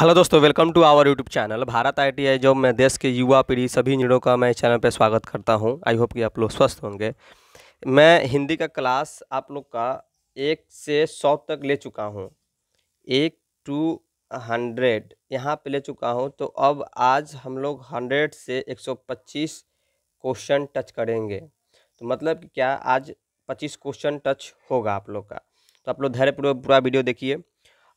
hello दोस्तों welcome to our YouTube channel Bharat ITI job में देश के युवा पीढ़ी सभी जीरो का मैं इस चैनल पर स्वागत करता हूं आई होप कि आप लोग स्वस्थ होंगे मैं हिंदी का क्लास आप लोग का एक से सौ तक ले चुका हूं एक टू हंड्रेड यहाँ पे ले चुका हूं तो अब आज हम लोग हंड्रेड से एक सौ पच्चीस क्वेश्चन टच करेंगे तो मतलब कि क्या आज पच्चीस क्वेश्चन टच होगा आप लोग का तो आप लोग धैर्यपूर्वक पूरा वीडियो देखिए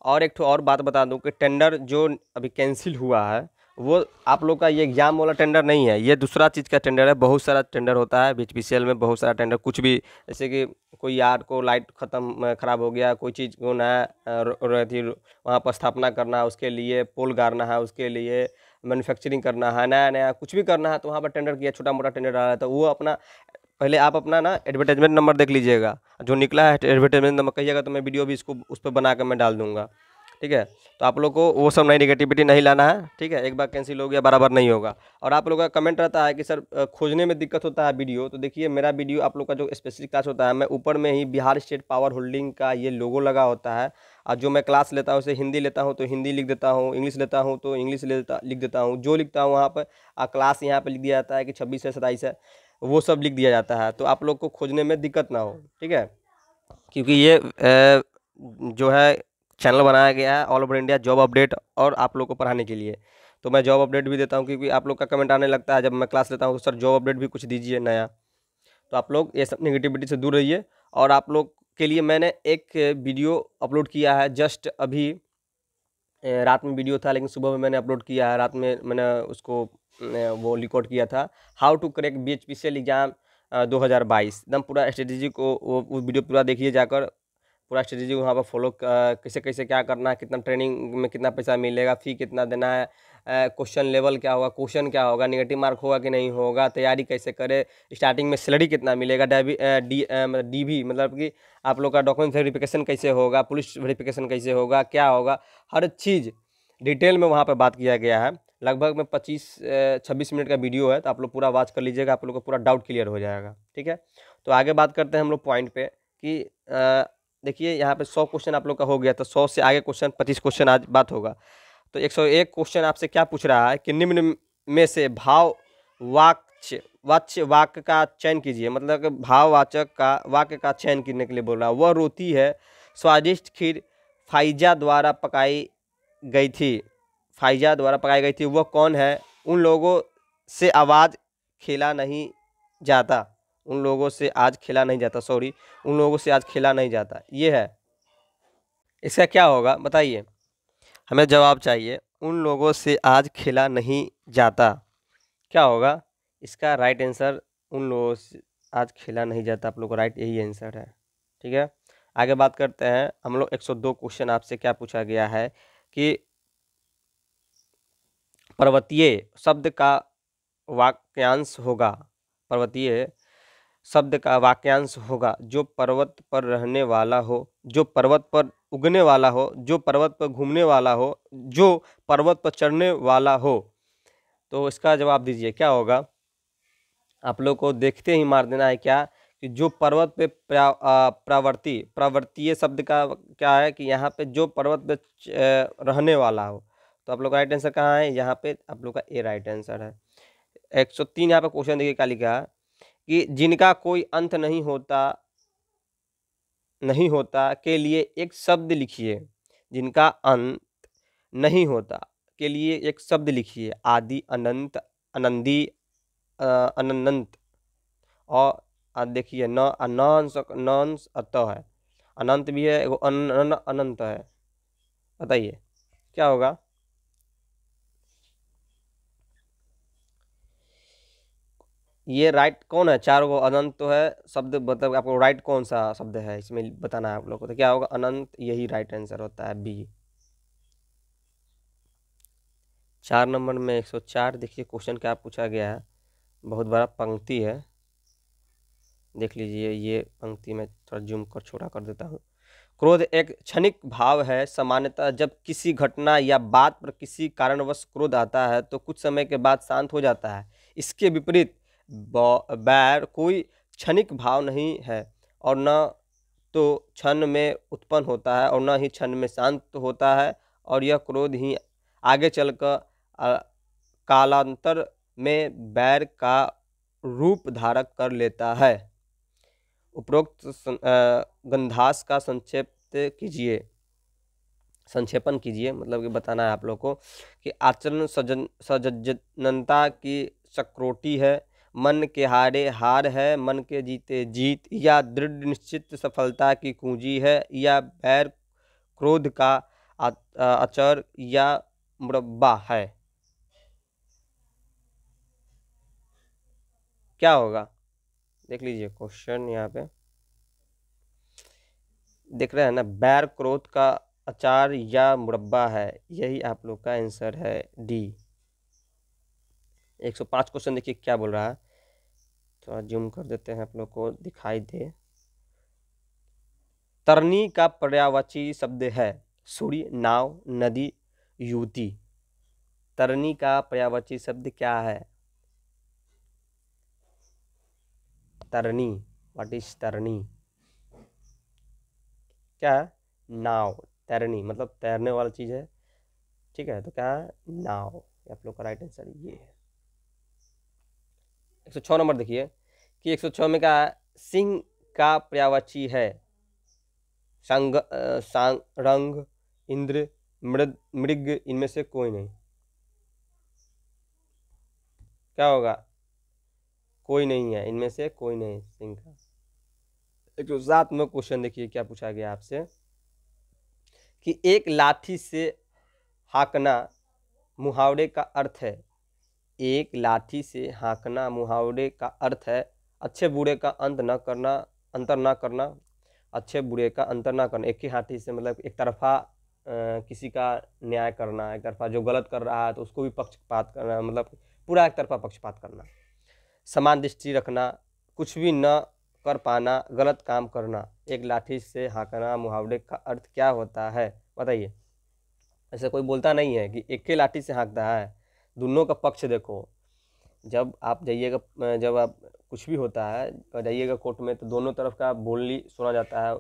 और एक और बात बता दूं कि टेंडर जो अभी कैंसिल हुआ है वो आप लोग का ये एग्जाम वाला टेंडर नहीं है ये दूसरा चीज़ का टेंडर है बहुत सारा टेंडर होता है बीच पी में बहुत सारा टेंडर कुछ भी जैसे कि कोई यार्ड को लाइट ख़त्म ख़राब हो गया कोई चीज़ को नया वहाँ पर स्थापना करना है उसके लिए पोल गाड़ना है उसके लिए मैन्युफैक्चरिंग करना है नया नया कुछ भी करना है तो वहाँ पर टेंडर किया छोटा मोटा टेंडर आ रहा है तो वो अपना पहले आप अपना ना एडवर्टाइजमेंट नंबर देख लीजिएगा जो निकला है एडवर्टाइजमेंट नंबर कहिएगा तो मैं वीडियो भी इसको उस पर बना कर मैं डाल दूँगा ठीक है तो आप लोग को वो सब नई निगेटिविटी नहीं लाना है ठीक है एक बार कैंसिल हो गया बराबर नहीं होगा और आप लोगों का कमेंट रहता है कि सर खोजने में दिक्कत होता है वीडियो तो देखिए मेरा वीडियो आप लोग का जो स्पेसिफिक क्लास होता है मैं ऊपर में ही बिहार स्टेट पावर होल्डिंग का ये लोगो लगा होता है और जो मैं क्लास लेता हूँ उसे हिंदी लेता हूँ तो हिंदी लिख देता हूँ इंग्लिश लेता हूँ तो इंग्लिश लेता लिख देता हूँ जो लिखता हूँ वहाँ पर क्लास यहाँ पर लिख दिया जाता है कि छब्बीस है सताईस है वो सब लिख दिया जाता है तो आप लोग को खोजने में दिक्कत ना हो ठीक है क्योंकि ये ए, जो है चैनल बनाया गया है all over India job update और आप लोग को पढ़ाने के लिए तो मैं जॉब अपडेट भी देता हूँ क्योंकि आप लोग का कमेंट आने लगता है जब मैं क्लास लेता हूँ तो सर जॉब अपडेट भी कुछ दीजिए नया तो आप लोग ये सब निगेटिविटी से दूर रहिए और आप लोग के लिए मैंने एक वीडियो अपलोड किया है जस्ट अभी रात में वीडियो था लेकिन सुबह में मैंने अपलोड किया है रात में मैंने उसको वो रिकॉर्ड किया था how to correct B H P C L exam दो हज़ार बाईस एकदम पूरा स्ट्रेटेजी को वो वीडियो पूरा देखिए जाकर पूरा स्ट्रेटेजी वहाँ पर फॉलो कैसे कैसे क्या करना है कितना ट्रेनिंग में कितना पैसा मिलेगा फ़ी कितना देना है क्वेश्चन लेवल क्या होगा क्वेश्चन क्या होगा निगेटिव मार्क होगा कि नहीं होगा तैयारी कैसे करें स्टार्टिंग में सैलरी कितना मिलेगा डेबी डी मतलब डी भी मतलब कि आप लोग का डॉक्यूमेंट वेरीफिकेशन कैसे होगा पुलिस वेरीफिकेशन कैसे होगा क्या होगा हर चीज़ डिटेल में वहाँ पर बात किया गया है लगभग में पच्चीस छब्बीस मिनट का वीडियो है तो आप लोग पूरा वॉच कर लीजिएगा आप लोग का पूरा डाउट क्लियर हो जाएगा ठीक है तो आगे बात करते हैं हम लोग पॉइंट पे कि देखिए यहाँ पे सौ क्वेश्चन आप लोग का हो गया तो सौ से आगे क्वेश्चन पच्चीस क्वेश्चन आज बात होगा तो 101 क्वेश्चन आपसे क्या पूछ रहा है कि निम्न में से भाव वाक्य वाच्य वाक्य का चयन कीजिए मतलब कि भाववाचक का वाक्य का चयन करने के लिए बोल रहा है वह रोती है स्वादिष्ट खीर फाइजा द्वारा पकाई गई थी फाइजा द्वारा पकाई गई थी वह कौन है उन लोगों से आवाज़ खेला नहीं जाता उन लोगों से आज खेला नहीं जाता सॉरी उन लोगों से आज खेला नहीं जाता ये है इसका क्या होगा बताइए हमें जवाब चाहिए उन लोगों से आज खेला नहीं जाता क्या होगा इसका राइट आंसर उन लोगों से आज खेला नहीं जाता आप लोग को राइट यही आंसर है ठीक है आगे बात करते हैं हम लोग 102 क्वेश्चन आपसे क्या पूछा गया है कि पर्वतीय शब्द का वाक्यांश होगा पर्वतीय शब्द का वाक्यांश होगा जो पर्वत पर रहने वाला हो जो पर्वत पर उगने वाला हो जो पर्वत पर घूमने वाला हो जो पर्वत पर चढ़ने वाला हो तो इसका जवाब दीजिए क्या होगा आप लोग को देखते ही मार देना है क्या कि जो पर्वत पे प्रवृत्ति प्रवृत्तीय शब्द का क्या है कि यहाँ पे जो पर्वत पे रहने वाला हो तो आप लोग का राइट आंसर कहाँ है यहाँ पे आप लोग का ए राइट आंसर है एक सौ तीन यहाँ पर क्वेश्चन देखिए क्या लिखा है कि जिनका कोई अंत नहीं होता नहीं होता के लिए एक शब्द लिखिए जिनका अंत नहीं होता के लिए एक शब्द लिखिए आदि अनंत आनंदी अनंत और देखिए न अनंस अनंस अत है अनंत भी है एगो अन अनंत है बताइए क्या होगा ये राइट कौन है चार गो अनंत तो है शब्द मतलब आपको राइट कौन सा शब्द है इसमें बताना है आप लोग को तो क्या होगा अनंत यही राइट आंसर होता है बी चार नंबर में एक सौ चार देखिए क्वेश्चन क्या पूछा गया है बहुत बड़ा पंक्ति है देख लीजिए ये पंक्ति मैं थोड़ा जूम कर छोटा कर देता हूँ क्रोध एक क्षणिक भाव है सामान्यतः जब किसी घटना या बात पर किसी कारणवश क्रोध आता है तो कुछ समय के बाद शांत हो जाता है इसके विपरीत बैर कोई क्षणिक भाव नहीं है और न तो क्षण में उत्पन्न होता है और न ही क्षण में शांत होता है और यह क्रोध ही आगे चलकर कालांतर में बैर का रूप धारक कर लेता है उपरोक्त गंधास का संक्षेप कीजिए संक्षेपण कीजिए मतलब कि बताना है आप लोग को कि आचरण सजन सजनता की चक्रोटी है मन के हारे हार है मन के जीते जीत या दृढ़ निश्चित सफलता की कुंजी है या बैर क्रोध का अचर या मुरब्बा है क्या होगा देख लीजिए क्वेश्चन यहाँ पे देख रहे हैं ना बैर क्रोध का अचार या मुरब्बा है यही आप लोग का आंसर है डी 105 क्वेश्चन देखिए क्या बोल रहा है थोड़ा तो जूम कर देते हैं आप लोग को दिखाई दे तरनी का पर्यावाची शब्द है सूर्य नाव नदी युति तरनी का पर्यावाची शब्द क्या है तरनी वट इज तरनी क्या है नाव तैरनी मतलब तैरने वाला चीज़ है ठीक है तो क्या है नाव आप लोग का राइट आंसर ये है एक सौ छः नंबर देखिए कि 106 में क्या सिंह का पर्यावची है संग सांग रंग इंद्र मृद मृग इनमें से कोई नहीं क्या होगा कोई नहीं है इनमें से कोई नहीं सिंह का एक सौ सात में क्वेश्चन देखिए क्या पूछा गया आपसे कि एक लाठी से हाँकना मुहावरे का अर्थ है एक लाठी से हाँकना मुहावरे का अर्थ है अच्छे बुरे का अंत ना करना अंतर ना करना अच्छे बुरे का अंतर ना करना एक ही हाथी से मतलब एक तरफा किसी का न्याय करना एक तरफा जो गलत कर रहा है तो उसको भी पक्षपात करना मतलब पूरा एक तरफा पक्षपात करना समान दृष्टि रखना कुछ भी न कर पाना गलत काम करना एक लाठी से हाँकना मुहावरे का अर्थ क्या होता है बताइए ऐसा कोई बोलता नहीं है कि एक ही लाठी से हाँकता है दोनों का पक्ष देखो जब आप जाइएगा जब आप कुछ भी होता है जाइएगा कोर्ट में तो दोनों तरफ का बोली सुना जाता है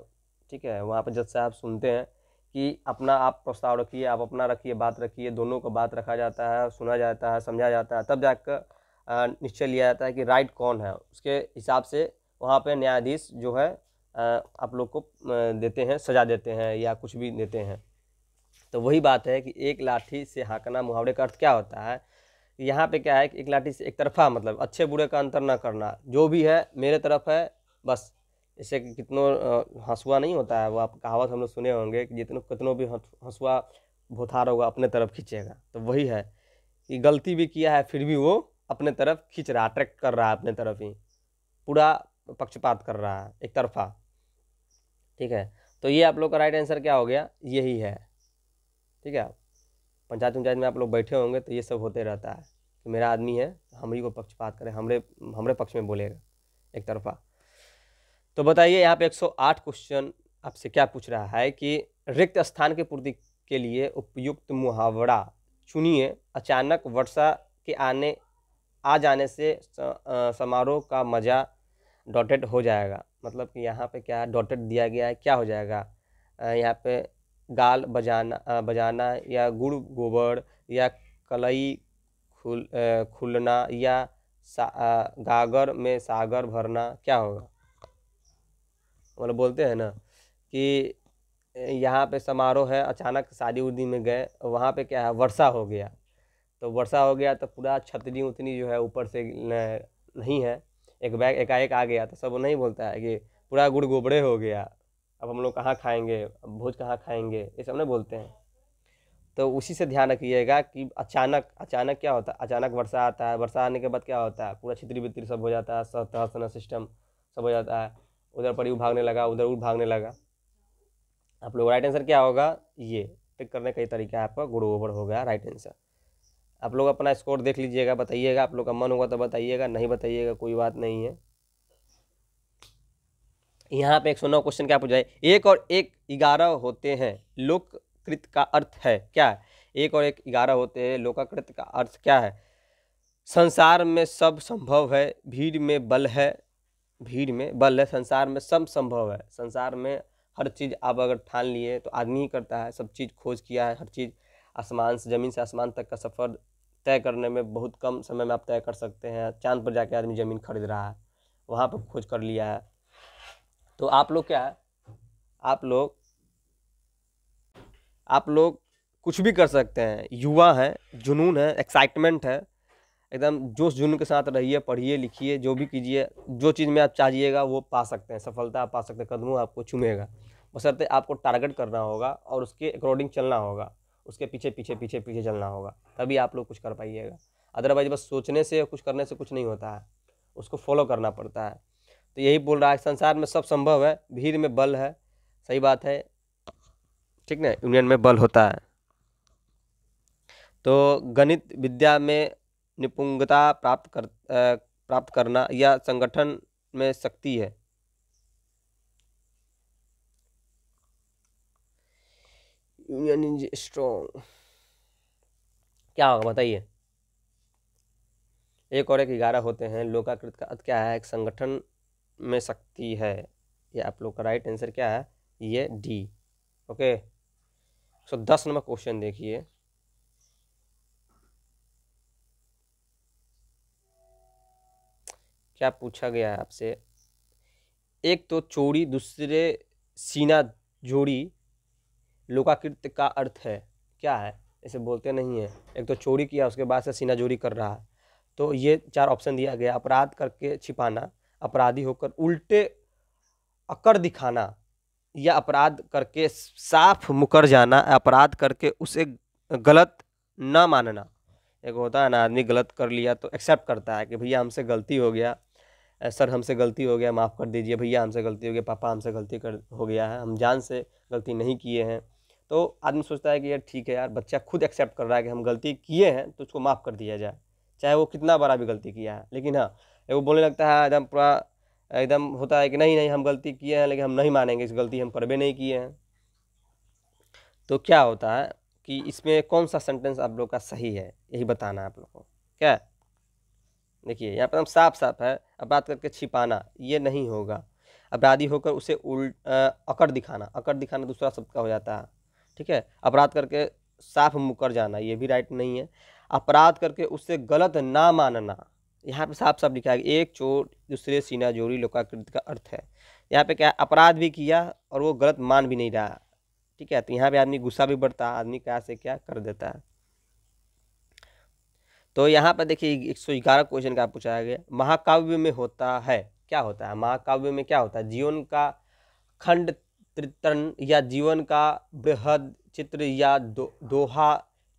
ठीक है वहाँ पर जज साहब सुनते हैं कि अपना आप प्रस्ताव रखिए आप अपना रखिए बात रखिए दोनों को बात रखा जाता है सुना जाता है समझा जाता है तब जाकर निश्चय लिया जाता है कि राइट कौन है उसके हिसाब से वहाँ पर न्यायाधीश जो है आप लोग को देते हैं सजा देते हैं या कुछ भी देते हैं तो वही बात है कि एक लाठी से हाँकना मुहावरे का अर्थ क्या होता है यहाँ पे क्या है कि एक लाठी से एक तरफा मतलब अच्छे बुरे का अंतर ना करना जो भी है मेरे तरफ है बस इससे कितनों हंसुआ नहीं होता है वो आप कहावत हम लोग सुने होंगे कि जितनों कितनों भी हंसुआ भोथार होगा अपने तरफ खींचेगा तो वही है कि गलती भी किया है फिर भी वो अपने तरफ खींच रहा अट्रैक्ट कर रहा है अपने तरफ ही पूरा पक्षपात कर रहा है एक तरफा ठीक है तो ये आप लोग का राइट आंसर क्या हो गया यही है ठीक है पंचायत पंचायत में आप लोग बैठे होंगे तो ये सब होते रहता है कि मेरा आदमी है हम ही को पक्षपात करें हमरे हमरे पक्ष में बोलेगा एक तरफा तो बताइए यहाँ पे 108 क्वेश्चन आपसे क्या पूछ रहा है कि रिक्त स्थान के पूर्ति के लिए उपयुक्त मुहावरा चुनिए अचानक वर्षा के आने आ जाने से समारोह का मज़ा डॉटेड हो जाएगा मतलब कि यहाँ पे क्या डॉटेड दिया गया है क्या हो जाएगा यहाँ पे गाल बजाना बजाना या गुड़ गोबर या कलई खुल खुलना या गागर में सागर भरना क्या होगा मतलब बोलते हैं ना कि यहाँ पे समारोह है अचानक शादी उदी में गए वहाँ पे क्या है वर्षा हो गया तो वर्षा हो गया तो पूरा छतरी उतनी जो है ऊपर से नहीं है एक बैग एकाएक आ गया तो सब नहीं बोलता है कि पूरा गुड़ गोबड़े हो गया अब हम लोग कहाँ खाएंगे भोज कहाँ खाएंगे ये सब ना बोलते हैं तो उसी से ध्यान रखिएगा कि अचानक अचानक क्या होता है अचानक वर्षा आता है वर्षा आने के बाद क्या होता है पूरा छित्री बित्री सब हो जाता है सतह सिस्टम सब हो जाता है उधर पर यू भागने लगा उधर उड़ भागने लगा आप लोग राइट आंसर क्या होगा ये टिक करने का ही तरीका है आपका गुड़ ओवर हो गया राइट आंसर आप लोग अपना स्कोर देख लीजिएगा बताइएगा आप लोग का मन होगा तो बताइएगा नहीं बताइएगा कोई बात नहीं है यहाँ पे एक सौ नौ क्वेश्चन क्या पूछा है एक और एक ग्यारह होते हैं लोककृत का अर्थ है क्या है एक और एक ग्यारह होते हैं लोकाकृत का अर्थ क्या है संसार में सब संभव है भीड़ में बल है भीड़ में बल है संसार में सब संभव है संसार में हर चीज़ आप अगर ठान लिए तो आदमी ही करता है सब चीज़ खोज किया है हर चीज़ आसमान से ज़मीन से आसमान तक का सफ़र तय करने में बहुत कम समय में आप तय कर सकते हैं चांद पर जाके आदमी ज़मीन खरीद रहा है वहाँ पर खोज कर लिया है तो आप लोग क्या है आप लोग आप लोग कुछ भी कर सकते हैं युवा हैं जुनून है एक्साइटमेंट है एकदम जोश जुनून के साथ रहिए पढ़िए लिखिए जो भी कीजिए जो चीज़ में आप चाहिएगा वो पा सकते हैं सफलता आप पा सकते हैं कदमों आपको चूमेगा बसरते आपको टारगेट करना होगा और उसके अकॉर्डिंग चलना होगा उसके पीछे पीछे पीछे पीछे चलना होगा तभी आप लोग कुछ कर पाइएगा अदरवाइज बस सोचने से कुछ करने से कुछ नहीं होता है उसको फॉलो करना पड़ता है तो यही बोल रहा है संसार में सब संभव है भीड़ में बल है सही बात है ठीक ना यूनियन में बल होता है तो गणित विद्या में निपुंगता प्राप्त कर प्राप्त करना या संगठन में शक्ति है यूनियन इज स्ट्रॉन्ग क्या होगा बताइए एक और एक ग्यारह होते हैं लोकाकृत का अर्थ क्या है एक संगठन में सकती है ये आप लोग का राइट आंसर क्या है ये डी ओके सो दस नंबर क्वेश्चन देखिए क्या पूछा गया है आपसे एक तो चोरी दूसरे सीना जोड़ी लोकाकृत का अर्थ है क्या है इसे बोलते नहीं है एक तो चोरी किया उसके बाद से सीना जोड़ी कर रहा है तो ये चार ऑप्शन दिया गया अपराध करके छिपाना अपराधी होकर उल्टे अकड़ दिखाना या अपराध करके साफ मुकर जाना अपराध करके उसे गलत ना मानना एक होता है ना आदमी गलत कर लिया तो एक्सेप्ट करता है कि भैया हमसे गलती हो गया सर हमसे गलती हो गया माफ़ कर दीजिए भैया हमसे गलती हो गया पापा हमसे गलती कर हो गया है हम जान से गलती नहीं किए हैं तो आदमी सोचता है कि यार ठीक है यार बच्चा खुद एक्सेप्ट कर रहा है कि हम गलती किए हैं तो उसको माफ़ कर दिया जाए चाहे वो कितना बड़ा भी गलती किया है लेकिन हाँ वो बोलने लगता है हाँ, एकदम पूरा एकदम होता है कि नहीं नहीं हम गलती किए हैं लेकिन हम नहीं मानेंगे इस गलती हम करबे नहीं किए हैं तो क्या होता है कि इसमें कौन सा सेंटेंस आप लोग का सही है यही बताना आप लोग को क्या देखिए यहाँ पर हम साफ साफ है अपराध करके छिपाना ये नहीं होगा अपराधी होकर उसे उल्ट अकड़ दिखाना अकड़ दिखाना दूसरा शब्द का हो जाता है ठीक है अपराध करके साफ मुकर जाना ये भी राइट नहीं है अपराध करके उससे गलत ना मानना यहाँ पे साफ साफ लिखा है एक चोट दूसरे सीना जोड़ी लोकाकृत का अर्थ है यहाँ पे क्या अपराध भी किया और वो गलत मान भी नहीं रहा ठीक है तो यहाँ पे आदमी गुस्सा भी बढ़ता है आदमी क्या से क्या कर देता है तो यहाँ पर देखिए एक सौ ग्यारह क्वेश्चन का पूछा गया महाकाव्य में होता है क्या होता है महाकाव्य में क्या होता है जीवन का खंड त्रितरण या जीवन का बृहद चित्र या दो, दोहा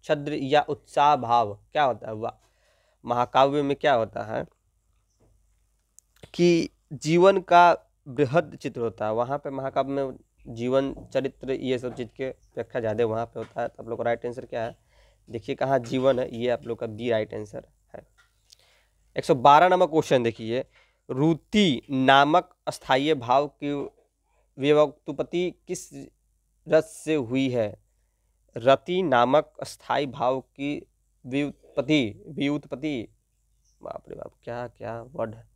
छद्र या उत्साह भाव क्या होता है महाकाव्य में क्या होता है कि जीवन का बृहद चित्र होता है वहाँ पे महाकाव्य में जीवन चरित्र ये सब चीज़ के व्याख्या ज़्यादा वहाँ पे होता है तो आप लोग का राइट आंसर क्या है देखिए कहाँ जीवन है ये आप लोग का बी राइट आंसर है 112 नंबर क्वेश्चन देखिए रुति नामक स्थायी भाव की विवक्तुपति किस रस से हुई है रति नामक स्थायी भाव की व्युत्पत्ति व्युत्पत्ति बाप रे बाप क्या क्या वर्ड है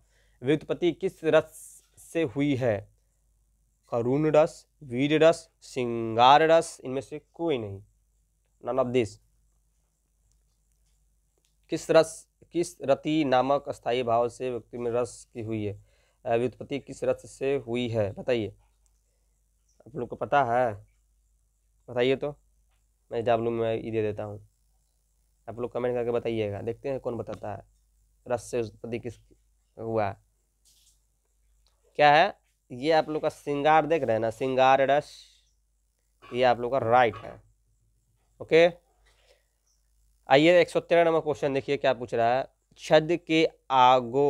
व्युत्पत्ति किस रस से हुई है करुण रस वीर रस श्रृंगार रस इनमें से कोई नहीं नन ऑफ दिस किस रस किस रति नामक स्थायी भाव से व्यक्ति में रस की हुई है व्युत्पत्ति किस रस से हुई है बताइए आप लोग को पता है बताइए तो मैं जाबलू में ये दे देता हूँ आप लोग कमेंट करके बताइएगा देखते हैं कौन बताता है रस से उत्पत्ति किस हुआ क्या है ये आप लोग का सिंगार देख रहे हैं ना सिंगार रस ये आप लोग का राइट है ओके आइए एक सौ तेरह नंबर क्वेश्चन देखिए क्या पूछ रहा है छद के आगो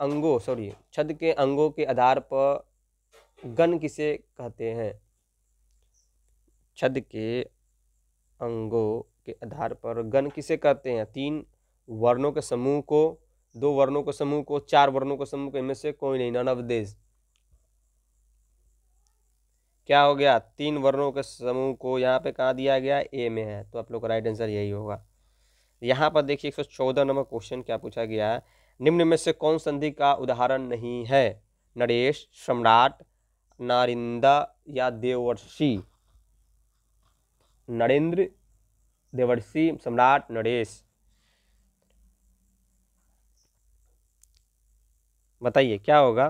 अंगो सॉरी छद के अंगों के आधार पर गन किसे कहते हैं छद के अंगों के आधार पर गण किसे कहते हैं तीन वर्णों के समूह को दो वर्णों के समूह को चार वर्णों के समूह को इनमें से कोई नहीं नन ऑफ दिस क्या हो गया तीन वर्णों के समूह को यहाँ पे कहाँ दिया गया ए में है तो आप लोग का राइट आंसर यही होगा यहाँ पर देखिए एक सौ चौदह नंबर क्वेश्चन क्या पूछा गया है निम्न में से कौन संधि का उदाहरण नहीं है नरेश सम्राट नारिंदा या देवर्षि नरेंद्र देवर्षि सम्राट नरेश बताइए क्या होगा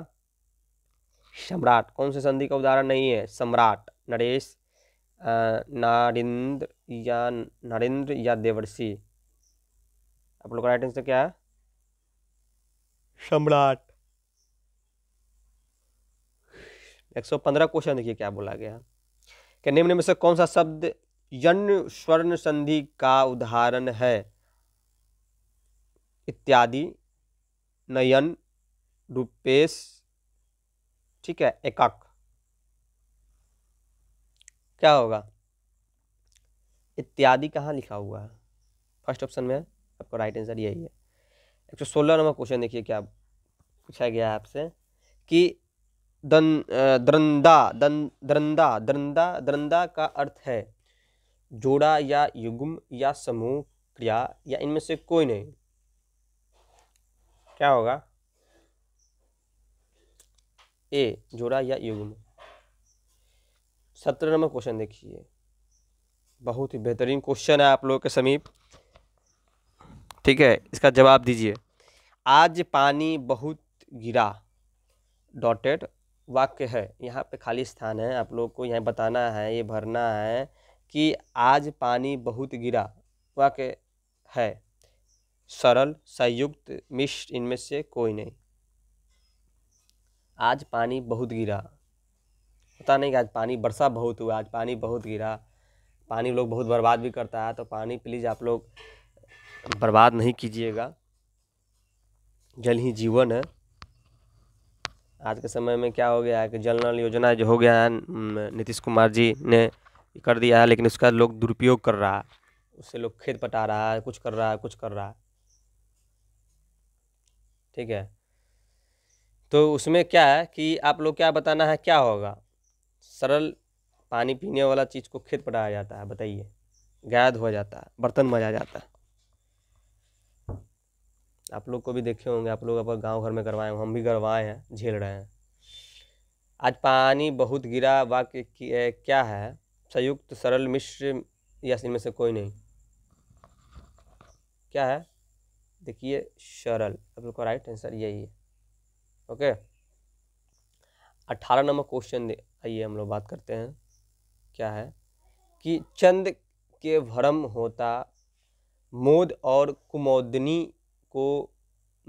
सम्राट कौन से संधि का उदाहरण नहीं है सम्राट नरेश नरेंद्र या नरेंद्र या देवर्षि आप लोग का राइट आंसर क्या है सम्राट एक सौ पंद्रह क्वेश्चन देखिए क्या बोला गया क्या निम्न में से कौन सा शब्द यन्न स्वर्ण संधि का उदाहरण है इत्यादि नयन रूपेश ठीक है एकक क्या होगा इत्यादि कहाँ लिखा हुआ है फर्स्ट ऑप्शन में आपका राइट आंसर यही है एक सौ सोलह नंबर क्वेश्चन देखिए क्या पूछा गया है आपसे कि दन द्रंदा दन द्रंदा द्रंदा द्रंदा का अर्थ है जोड़ा या युग्म या समूह क्रिया या इनमें से कोई नहीं क्या होगा ए जोड़ा या युग्म सत्रह नंबर क्वेश्चन देखिए बहुत ही बेहतरीन क्वेश्चन है आप लोगों के समीप ठीक है इसका जवाब दीजिए आज पानी बहुत गिरा डॉटेड वाक्य है यहाँ पे खाली स्थान है आप लोग को यहाँ बताना है ये भरना है कि आज पानी बहुत गिरा वाक्य है सरल संयुक्त मिश्र इनमें से कोई नहीं आज पानी बहुत गिरा पता नहीं कि आज पानी वर्षा बहुत हुआ आज पानी बहुत गिरा पानी लोग बहुत बर्बाद भी करता है तो पानी प्लीज़ आप लोग बर्बाद नहीं कीजिएगा जल ही जीवन है आज के समय में क्या हो गया है कि जल नल योजना जो हो गया है नीतीश कुमार जी ने कर दिया है लेकिन उसका लोग दुरुपयोग कर रहा है उससे लोग खेत पटा रहा है कुछ कर रहा है कुछ कर रहा है ठीक है तो उसमें क्या है कि आप लोग क्या बताना है क्या होगा सरल पानी पीने वाला चीज़ को खेत पटाया जाता है बताइए गाय धोया जाता है बर्तन मजा जाता है आप लोग को भी देखे होंगे आप लोग अपने गांव घर में करवाए हम भी करवाए हैं झेल रहे हैं आज पानी बहुत गिरा वाक्य क्या है संयुक्त सरल मिश्र या इनमें से कोई नहीं क्या है देखिए सरल आप लोग का राइट आंसर यही है ओके अठारह नंबर क्वेश्चन आइए हम लोग बात करते हैं क्या है कि चंद के भरम होता मोद और कुमोदनी को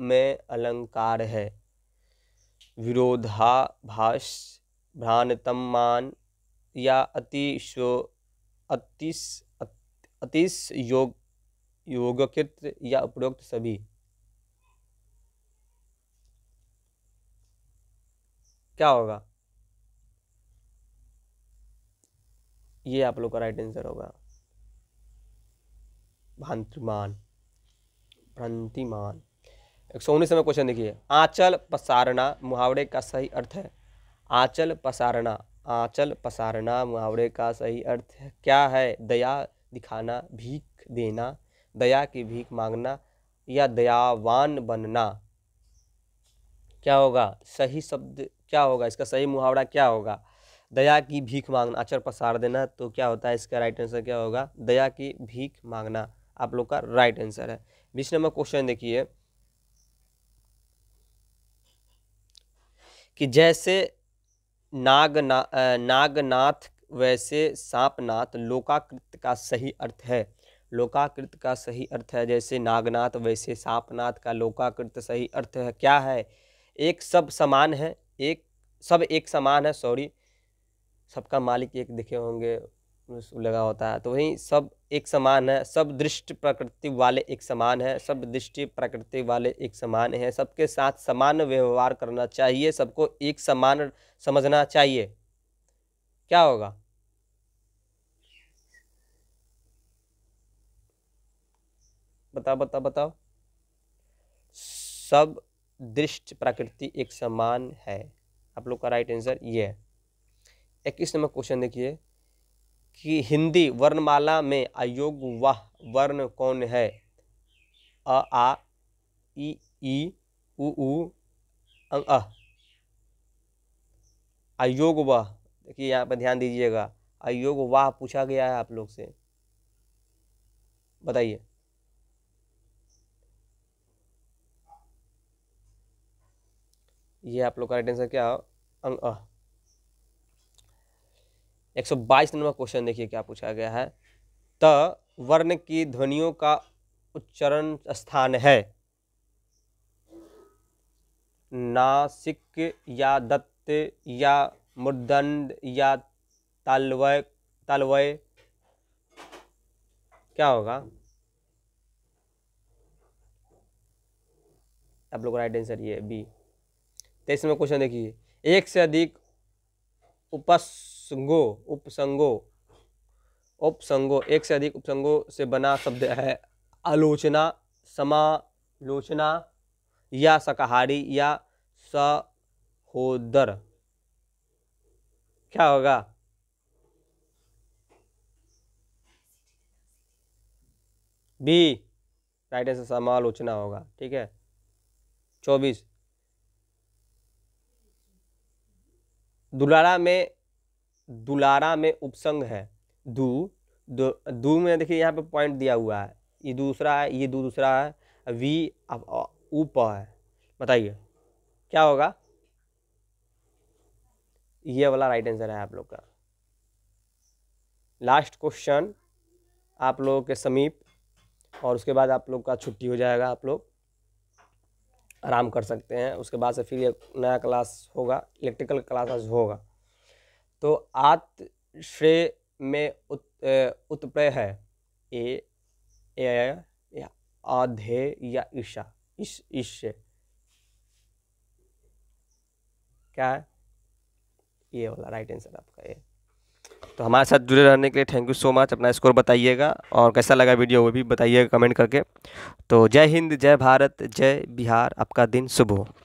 में अलंकार है विरोधाभास भ्रांतम मान या अतिशो अतिश अतिश योग योगकृत या उपरोक्त सभी क्या होगा ये आप लोग का राइट आंसर होगा भ्रांतिमान भ्रांतिमान एक सौ उन्नीस में क्वेश्चन देखिए आंचल पसारणा मुहावरे का सही अर्थ है आंचल पसारणा आंचल पसारना मुहावरे का सही अर्थ क्या है दया दिखाना भीख देना दया की भीख मांगना या दयावान बनना क्या होगा सही शब्द क्या होगा इसका सही मुहावरा क्या होगा दया की भीख मांगना आंचल पसार देना तो क्या होता है इसका राइट आंसर क्या होगा दया की भीख मांगना आप लोग का राइट आंसर है बीस नंबर क्वेश्चन देखिए कि जैसे नागना नागनाथ वैसे सांपनाथ लोकाकृत का सही अर्थ है लोकाकृत का सही अर्थ है जैसे नागनाथ वैसे सांपनाथ का लोकाकृत सही अर्थ है क्या है एक सब समान है एक सब एक समान है सॉरी सबका मालिक एक दिखे होंगे लगा होता है तो वहीं सब एक समान है सब दृष्टि प्रकृति वाले एक समान है सब दृष्टि प्रकृति वाले एक समान है सबके साथ समान व्यवहार करना चाहिए सबको एक समान समझना चाहिए क्या होगा बताओ बताओ बताओ सब दृष्ट प्रकृति एक समान है आप लोग का राइट आंसर ये है इक्कीस नंबर क्वेश्चन देखिए कि हिंदी वर्णमाला में अयोग वह वर्ण कौन है अ आ ई ई उ उ अंग अ अयोग वाह देखिए यहाँ पर ध्यान दीजिएगा अयोग वाह पूछा गया है आप लोग से बताइए ये आप लोग का राइट आंसर क्या अंग अ बाईस नंबर क्वेश्चन देखिए क्या पूछा गया है त वर्ण की ध्वनियों का उच्चारण स्थान है नासिक या दत्त या मुर्दंड या तालवय तालवय क्या होगा आप लोग राइट आंसर ये बी तेईस नंबर क्वेश्चन देखिए एक से अधिक उपस उपसंगो उपसंगो उपसंगो एक से अधिक उपसंगों से बना शब्द है आलोचना समालोचना या शाकाहारी या सहोदर क्या होगा बी राइट आंसर समालोचना होगा ठीक है चौबीस दुलारा में दुलारा में उपसंग है दू दो दू में देखिए यहाँ पे पॉइंट दिया हुआ है ये दूसरा है ये दू दूसरा है वी अब ऊप है बताइए क्या होगा ये वाला राइट आंसर है आप लोग का लास्ट क्वेश्चन आप लोगों के समीप और उसके बाद आप लोग का छुट्टी हो जाएगा आप लोग आराम कर सकते हैं उसके बाद से फिर एक नया क्लास होगा इलेक्ट्रिकल क्लास आज होगा तो आत्श्रेय में उत उत्प्रय है ए या आधे या ईशा इस ईश क्या है ये वाला राइट आंसर आपका ये तो हमारे साथ जुड़े रहने के लिए थैंक यू सो मच अपना स्कोर बताइएगा और कैसा लगा वीडियो वो भी बताइएगा कमेंट करके तो जय हिंद जय भारत जय बिहार आपका दिन शुभ हो